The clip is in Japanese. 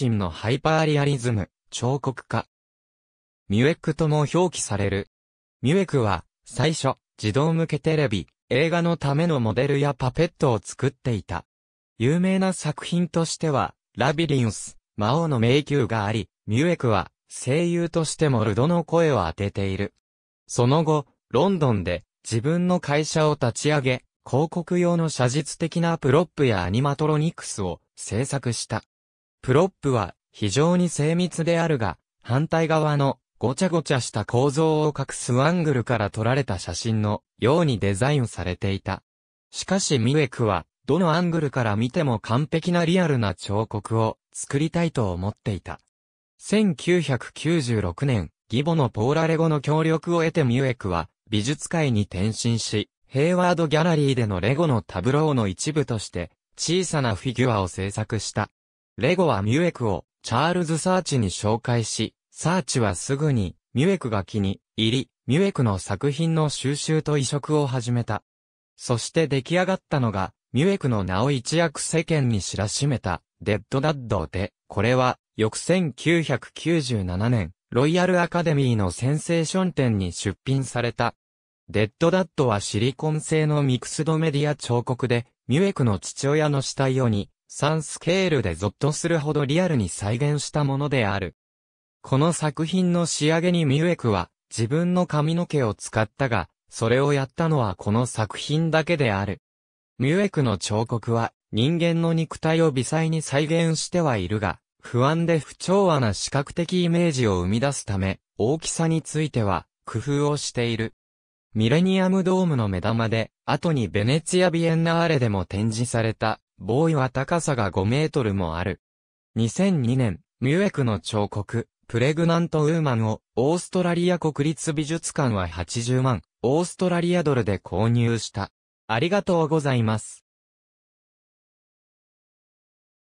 チンのハイパーリアリズム、彫刻家。ミュエックとも表記される。ミュエックは、最初、児童向けテレビ、映画のためのモデルやパペットを作っていた。有名な作品としては、ラビリンス、魔王の迷宮があり、ミュエックは、声優としてもルドの声を当てている。その後、ロンドンで自分の会社を立ち上げ、広告用の写実的なプロップやアニマトロニクスを制作した。プロップは非常に精密であるが、反対側のごちゃごちゃした構造を隠すアングルから撮られた写真のようにデザインされていた。しかしミュエクは、どのアングルから見ても完璧なリアルな彫刻を作りたいと思っていた。1996年、義母のポーラレゴの協力を得てミュエクは美術界に転身し、ヘイワードギャラリーでのレゴのタブローの一部として小さなフィギュアを制作した。レゴはミュエクをチャールズ・サーチに紹介し、サーチはすぐにミュエクが気に入り、ミュエクの作品の収集と移植を始めた。そして出来上がったのが、ミュエクの名を一躍世間に知らしめた、デッドダッドで、これは、翌1997年、ロイヤルアカデミーのセンセーション展に出品された。デッドダッドはシリコン製のミクスドメディア彫刻で、ミュエクの父親の死体をに、3スケールでゾッとするほどリアルに再現したものである。この作品の仕上げにミュエクは自分の髪の毛を使ったが、それをやったのはこの作品だけである。ミュエクの彫刻は人間の肉体を微細に再現してはいるが、不安で不調和な視覚的イメージを生み出すため、大きさについては工夫をしている。ミレニアムドームの目玉で、後にベネツィア・ビエンナーレでも展示されたボーイは高さが5メートルもある。2002年、ミュエクの彫刻、プレグナントウーマンを、オーストラリア国立美術館は80万、オーストラリアドルで購入した。ありがとうございます。